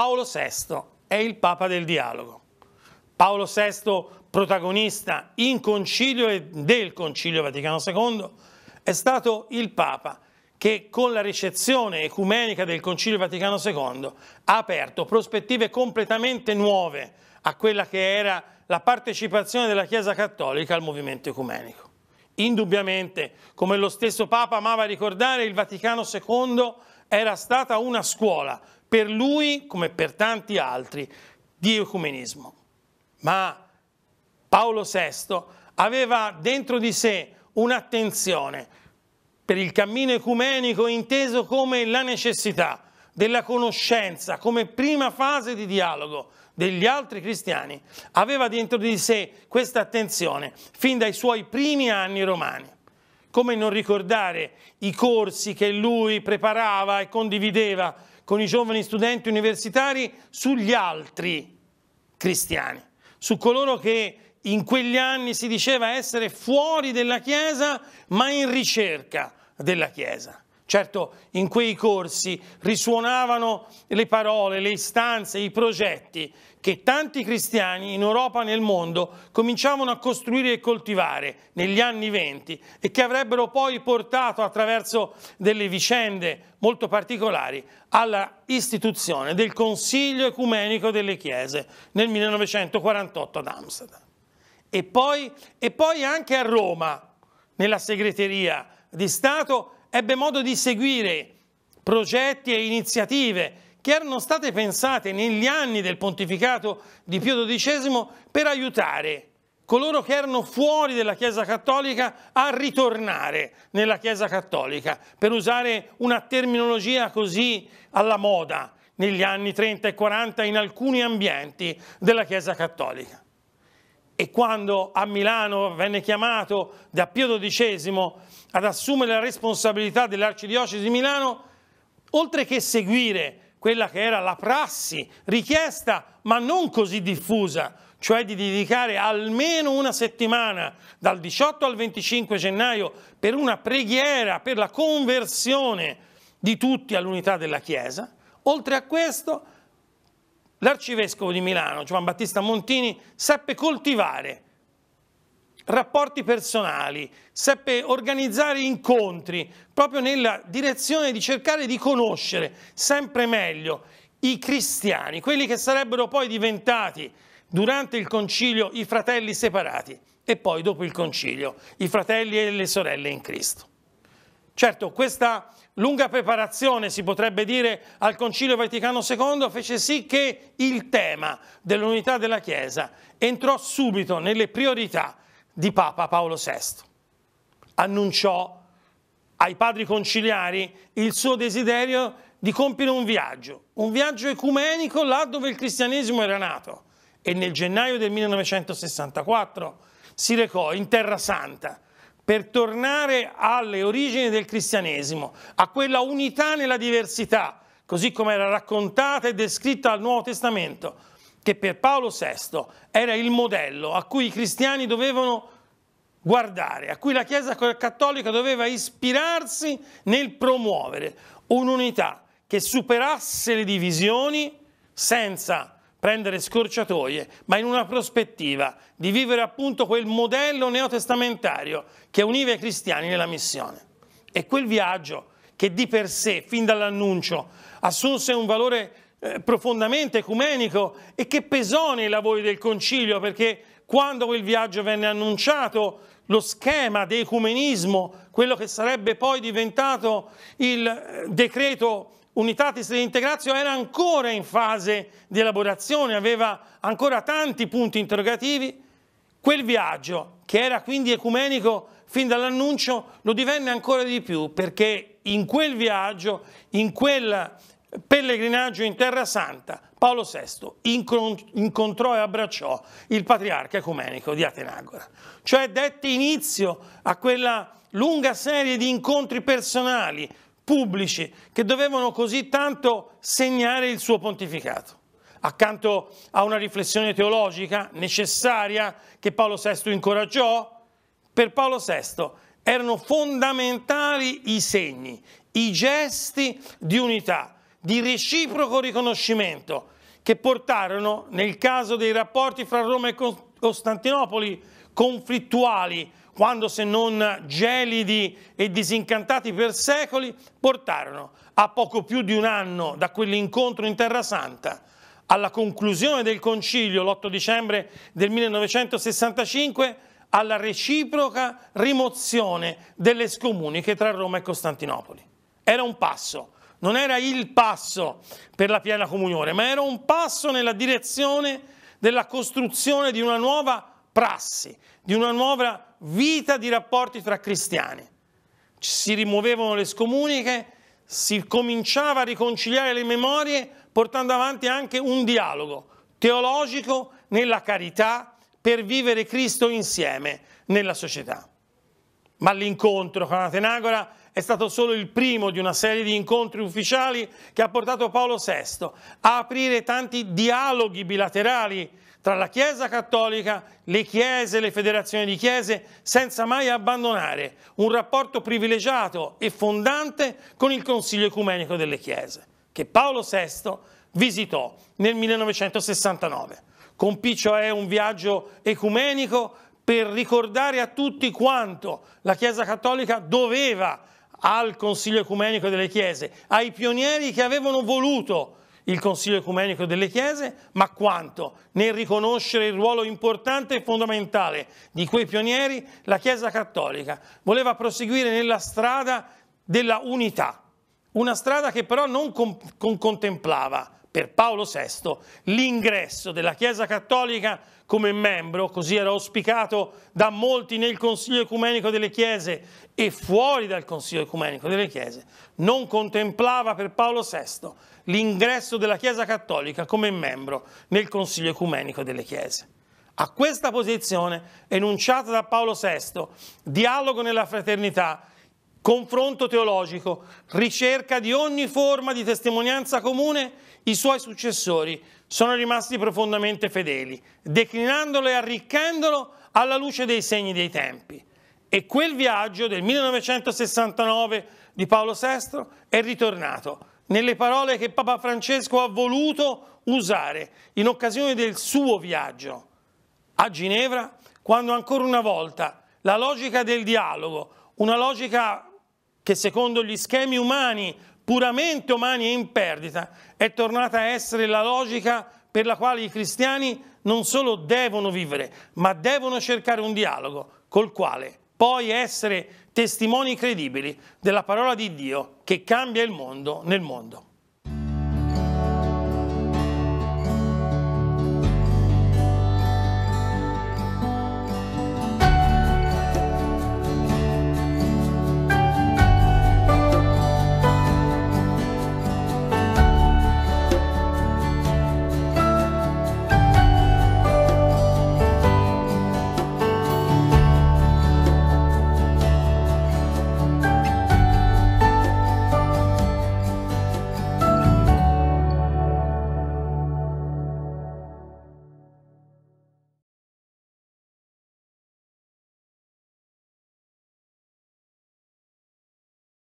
Paolo VI è il Papa del dialogo. Paolo VI, protagonista in concilio e del Concilio Vaticano II, è stato il Papa che con la ricezione ecumenica del Concilio Vaticano II ha aperto prospettive completamente nuove a quella che era la partecipazione della Chiesa Cattolica al movimento ecumenico. Indubbiamente, come lo stesso Papa amava ricordare, il Vaticano II era stata una scuola per lui come per tanti altri di ecumenismo. Ma Paolo VI aveva dentro di sé un'attenzione per il cammino ecumenico inteso come la necessità della conoscenza come prima fase di dialogo degli altri cristiani, aveva dentro di sé questa attenzione fin dai suoi primi anni romani. Come non ricordare i corsi che lui preparava e condivideva con i giovani studenti universitari sugli altri cristiani, su coloro che in quegli anni si diceva essere fuori della Chiesa ma in ricerca della Chiesa. Certo, in quei corsi risuonavano le parole, le istanze, i progetti che tanti cristiani in Europa e nel mondo cominciavano a costruire e coltivare negli anni venti e che avrebbero poi portato attraverso delle vicende molto particolari alla istituzione del Consiglio Ecumenico delle Chiese nel 1948 ad Amsterdam. E poi, e poi anche a Roma, nella segreteria di Stato, ebbe modo di seguire progetti e iniziative che erano state pensate negli anni del pontificato di Pio XII per aiutare coloro che erano fuori della Chiesa Cattolica a ritornare nella Chiesa Cattolica, per usare una terminologia così alla moda negli anni 30 e 40 in alcuni ambienti della Chiesa Cattolica e quando a Milano venne chiamato da Pio XII ad assumere la responsabilità dell'arcidiocesi di Milano, oltre che seguire quella che era la prassi richiesta, ma non così diffusa, cioè di dedicare almeno una settimana dal 18 al 25 gennaio per una preghiera per la conversione di tutti all'unità della Chiesa, oltre a questo l'arcivescovo di Milano, Giovan Battista Montini, seppe coltivare rapporti personali, seppe organizzare incontri proprio nella direzione di cercare di conoscere sempre meglio i cristiani, quelli che sarebbero poi diventati durante il concilio i fratelli separati e poi dopo il concilio i fratelli e le sorelle in Cristo. Certo, questa lunga preparazione, si potrebbe dire, al Concilio Vaticano II fece sì che il tema dell'unità della Chiesa entrò subito nelle priorità di Papa Paolo VI. Annunciò ai padri conciliari il suo desiderio di compiere un viaggio, un viaggio ecumenico là dove il cristianesimo era nato e nel gennaio del 1964 si recò in Terra Santa, per tornare alle origini del cristianesimo, a quella unità nella diversità, così come era raccontata e descritta al Nuovo Testamento, che per Paolo VI era il modello a cui i cristiani dovevano guardare, a cui la Chiesa cattolica doveva ispirarsi nel promuovere un'unità che superasse le divisioni senza prendere scorciatoie, ma in una prospettiva di vivere appunto quel modello neotestamentario che univa i cristiani nella missione. E quel viaggio che di per sé, fin dall'annuncio, assunse un valore eh, profondamente ecumenico e che pesò nei lavori del concilio, perché quando quel viaggio venne annunciato, lo schema di ecumenismo, quello che sarebbe poi diventato il eh, decreto Unitatis Integratio era ancora in fase di elaborazione, aveva ancora tanti punti interrogativi, quel viaggio, che era quindi ecumenico fin dall'annuncio, lo divenne ancora di più perché in quel viaggio, in quel pellegrinaggio in Terra Santa, Paolo VI incontrò e abbracciò il patriarca ecumenico di Atenagora. Cioè dette inizio a quella lunga serie di incontri personali, pubblici che dovevano così tanto segnare il suo pontificato. Accanto a una riflessione teologica necessaria che Paolo VI incoraggiò, per Paolo VI erano fondamentali i segni, i gesti di unità, di reciproco riconoscimento che portarono, nel caso dei rapporti fra Roma e Costantinopoli, conflittuali, quando se non gelidi e disincantati per secoli, portarono a poco più di un anno da quell'incontro in Terra Santa alla conclusione del concilio l'8 dicembre del 1965 alla reciproca rimozione delle scomuniche tra Roma e Costantinopoli. Era un passo, non era il passo per la piena comunione, ma era un passo nella direzione della costruzione di una nuova prassi, di una nuova vita di rapporti tra cristiani. Si rimuovevano le scomuniche, si cominciava a riconciliare le memorie portando avanti anche un dialogo teologico nella carità per vivere Cristo insieme nella società. Ma l'incontro con Atenagora è stato solo il primo di una serie di incontri ufficiali che ha portato Paolo VI a aprire tanti dialoghi bilaterali tra la Chiesa cattolica, le chiese, le federazioni di chiese, senza mai abbandonare un rapporto privilegiato e fondante con il Consiglio ecumenico delle chiese, che Paolo VI visitò nel 1969. Con Piccio è un viaggio ecumenico per ricordare a tutti quanto la Chiesa cattolica doveva al Consiglio ecumenico delle chiese, ai pionieri che avevano voluto il Consiglio Ecumenico delle Chiese, ma quanto nel riconoscere il ruolo importante e fondamentale di quei pionieri la Chiesa Cattolica voleva proseguire nella strada della unità, una strada che però non con contemplava per Paolo VI l'ingresso della Chiesa Cattolica come membro, così era auspicato da molti nel Consiglio Ecumenico delle Chiese e fuori dal Consiglio Ecumenico delle Chiese, non contemplava per Paolo VI l'ingresso della Chiesa Cattolica come membro nel Consiglio Ecumenico delle Chiese. A questa posizione, enunciata da Paolo VI, dialogo nella fraternità, confronto teologico, ricerca di ogni forma di testimonianza comune, i suoi successori sono rimasti profondamente fedeli, declinandolo e arricchendolo alla luce dei segni dei tempi. E quel viaggio del 1969 di Paolo VI è ritornato nelle parole che Papa Francesco ha voluto usare in occasione del suo viaggio a Ginevra, quando ancora una volta la logica del dialogo, una logica che secondo gli schemi umani, puramente umani e in perdita, è tornata a essere la logica per la quale i cristiani non solo devono vivere, ma devono cercare un dialogo col quale poi essere testimoni credibili della parola di Dio che cambia il mondo nel mondo.